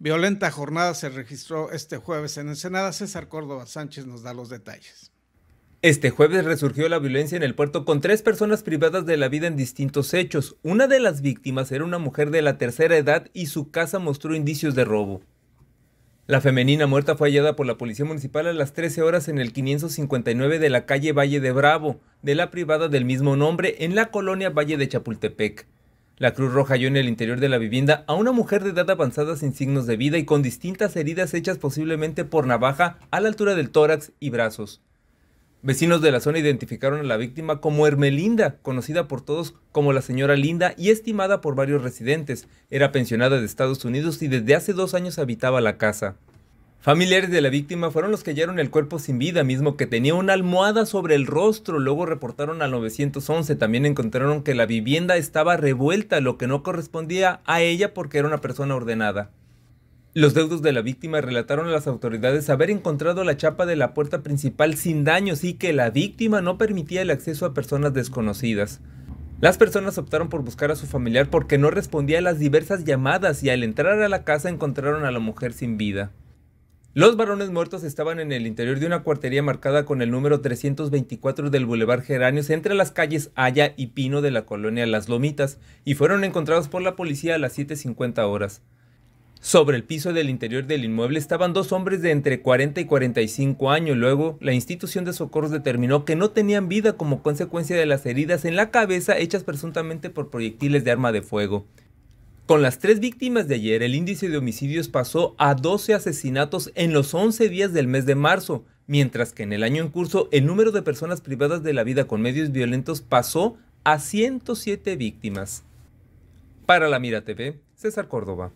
Violenta jornada se registró este jueves en Ensenada. César Córdoba Sánchez nos da los detalles. Este jueves resurgió la violencia en el puerto con tres personas privadas de la vida en distintos hechos. Una de las víctimas era una mujer de la tercera edad y su casa mostró indicios de robo. La femenina muerta fue hallada por la Policía Municipal a las 13 horas en el 559 de la calle Valle de Bravo, de la privada del mismo nombre en la colonia Valle de Chapultepec. La Cruz Roja halló en el interior de la vivienda a una mujer de edad avanzada sin signos de vida y con distintas heridas hechas posiblemente por navaja a la altura del tórax y brazos. Vecinos de la zona identificaron a la víctima como Hermelinda, conocida por todos como la señora Linda y estimada por varios residentes. Era pensionada de Estados Unidos y desde hace dos años habitaba la casa. Familiares de la víctima fueron los que hallaron el cuerpo sin vida, mismo que tenía una almohada sobre el rostro. Luego reportaron al 911. También encontraron que la vivienda estaba revuelta, lo que no correspondía a ella porque era una persona ordenada. Los deudos de la víctima relataron a las autoridades haber encontrado la chapa de la puerta principal sin daños y que la víctima no permitía el acceso a personas desconocidas. Las personas optaron por buscar a su familiar porque no respondía a las diversas llamadas y al entrar a la casa encontraron a la mujer sin vida. Los varones muertos estaban en el interior de una cuartería marcada con el número 324 del Boulevard Geranios entre las calles Haya y Pino de la colonia Las Lomitas y fueron encontrados por la policía a las 7.50 horas. Sobre el piso del interior del inmueble estaban dos hombres de entre 40 y 45 años. Luego, la institución de socorros determinó que no tenían vida como consecuencia de las heridas en la cabeza hechas presuntamente por proyectiles de arma de fuego. Con las tres víctimas de ayer, el índice de homicidios pasó a 12 asesinatos en los 11 días del mes de marzo, mientras que en el año en curso el número de personas privadas de la vida con medios violentos pasó a 107 víctimas. Para la Mira TV, César Córdoba.